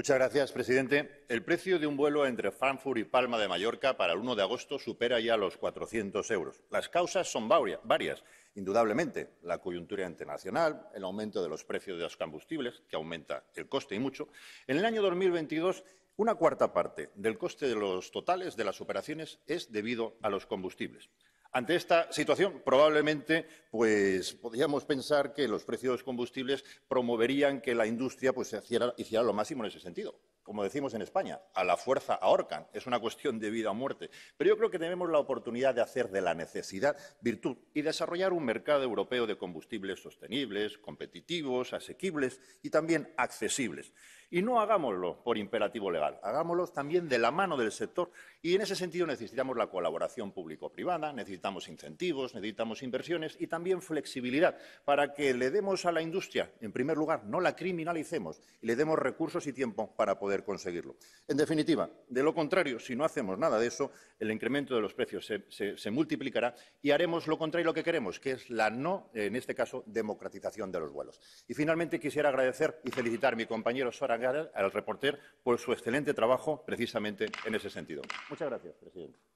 Muchas gracias, presidente. El precio de un vuelo entre Frankfurt y Palma de Mallorca para el 1 de agosto supera ya los 400 euros. Las causas son varias, indudablemente. La coyuntura internacional, el aumento de los precios de los combustibles, que aumenta el coste y mucho. En el año 2022, una cuarta parte del coste de los totales de las operaciones es debido a los combustibles. Ante esta situación, probablemente, pues podríamos pensar que los precios de los combustibles promoverían que la industria pues, hiciera, hiciera lo máximo en ese sentido como decimos en España, a la fuerza ahorcan, es una cuestión de vida o muerte. Pero yo creo que tenemos la oportunidad de hacer de la necesidad virtud y desarrollar un mercado europeo de combustibles sostenibles, competitivos, asequibles y también accesibles. Y no hagámoslo por imperativo legal, hagámoslo también de la mano del sector. Y en ese sentido necesitamos la colaboración público-privada, necesitamos incentivos, necesitamos inversiones y también flexibilidad para que le demos a la industria, en primer lugar, no la criminalicemos y le demos recursos y tiempo para poder conseguirlo. En definitiva, de lo contrario, si no hacemos nada de eso, el incremento de los precios se, multiplicará y haremos lo contrario a lo que queremos, que es la no, en este caso, democratización de los vuelos. Y finalmente quisiera agradecer y felicitar a mi compañero Sora al reporter, por su excelente trabajo precisamente en ese sentido. Muchas gracias, presidente.